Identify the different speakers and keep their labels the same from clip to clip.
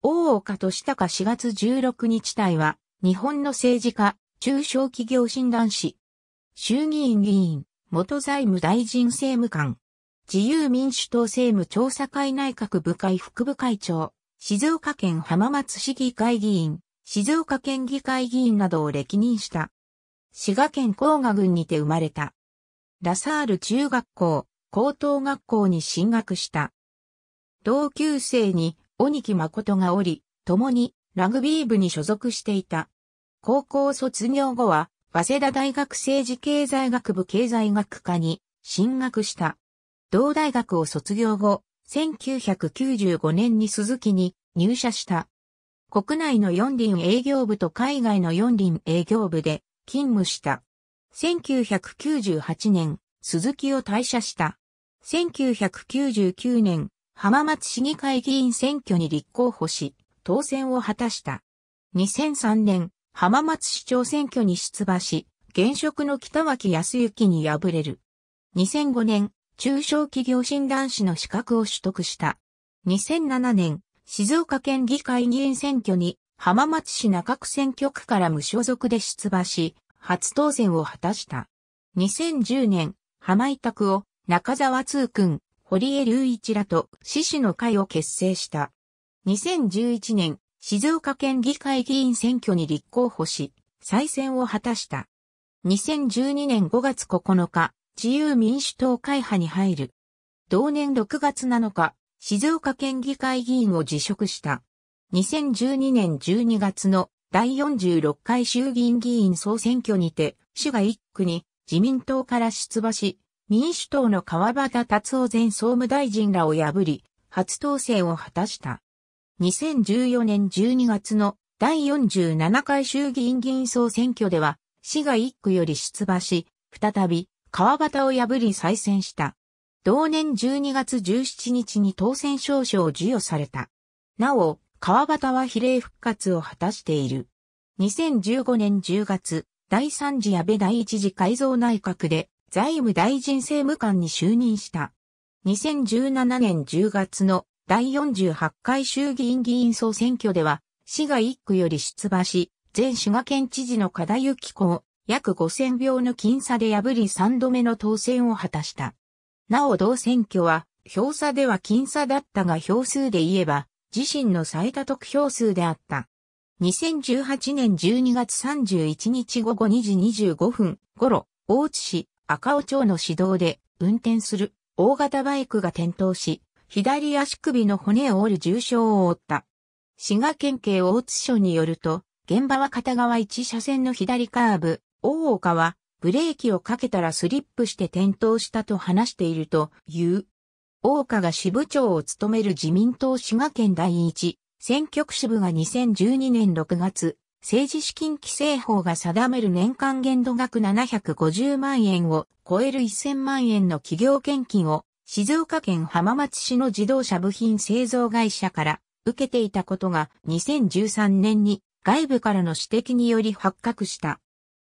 Speaker 1: 大岡た孝4月16日隊は、日本の政治家、中小企業診断士、衆議院議員、元財務大臣政務官、自由民主党政務調査会内閣部会副部会長、静岡県浜松市議会議員、静岡県議会議員などを歴任した。滋賀県甲賀郡にて生まれた。ラサール中学校、高等学校に進学した。同級生に鬼木誠がおり、共にラグビー部に所属していた。高校卒業後は、早稲田大学政治経済学部経済学科に進学した。同大学を卒業後、1995年に鈴木に入社した。国内の四輪営業部と海外の四輪営業部で勤務した。1998年、鈴木を退社した。1999年、浜松市議会議員選挙に立候補し、当選を果たした。2003年、浜松市長選挙に出馬し、現職の北脇康幸に敗れる。2005年、中小企業診断士の資格を取得した。2007年、静岡県議会議員選挙に浜松市中区選挙区から無所属で出馬し、初当選を果たした。2010年、浜井拓を中沢通君、堀江隆一らと獅子の会を結成した。2011年、静岡県議会議員選挙に立候補し、再選を果たした。2012年5月9日、自由民主党会派に入る。同年6月7日、静岡県議会議員を辞職した。2012年12月の第46回衆議院議員総選挙にて、主が一区に自民党から出馬し、民主党の川端達夫前総務大臣らを破り、初当選を果たした。2014年12月の第47回衆議院議員総選挙では、市が1区より出馬し、再び川端を破り再選した。同年12月17日に当選証書を授与された。なお、川端は比例復活を果たしている。2015年10月、第3次安倍第1次改造内閣で財務大臣政務官に就任した。2017年10月の第48回衆議院議員総選挙では、市が1区より出馬し、前滋賀県知事の加田幸子を約5000票の僅差で破り3度目の当選を果たした。なお同選挙は、票差では僅差だったが票数で言えば、自身の最多得票数であった。2018年12月31日午後2時25分頃、大津市赤尾町の市道で運転する大型バイクが転倒し、左足首の骨を折る重傷を負った。滋賀県警大津署によると、現場は片側1車線の左カーブ、大岡はブレーキをかけたらスリップして転倒したと話しているという。大岡が支部長を務める自民党滋賀県第一選挙区支部が2012年6月、政治資金規正法が定める年間限度額750万円を超える1000万円の企業献金を静岡県浜松市の自動車部品製造会社から受けていたことが2013年に外部からの指摘により発覚した。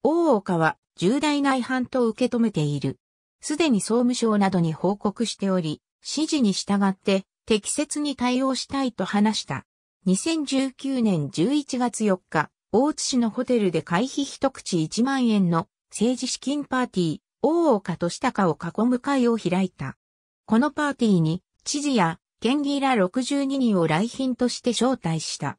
Speaker 1: 大岡は重大な違反と受け止めている。すでに総務省などに報告しており、指示に従って適切に対応したいと話した。2019年11月4日、大津市のホテルで会費一口1万円の政治資金パーティー、大岡としたかを囲む会を開いた。このパーティーに、知事や県議ら62人を来賓として招待した。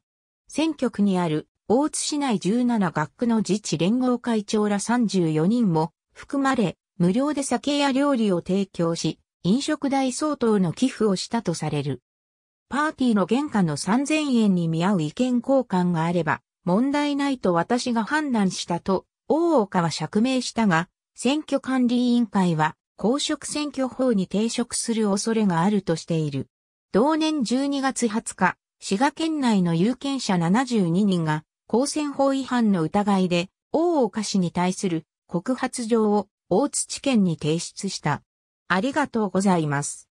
Speaker 1: 選挙区にある大津市内17学区の自治連合会長ら34人も含まれ、無料で酒や料理を提供し、飲食代相当の寄付をしたとされる。パーティーの原価の3000円に見合う意見交換があれば、問題ないと私が判断したと、大岡は釈明したが、選挙管理委員会は公職選挙法に抵触する恐れがあるとしている。同年12月20日、滋賀県内の有権者72人が公選法違反の疑いで大岡氏に対する告発状を大津地検に提出した。ありがとうございます。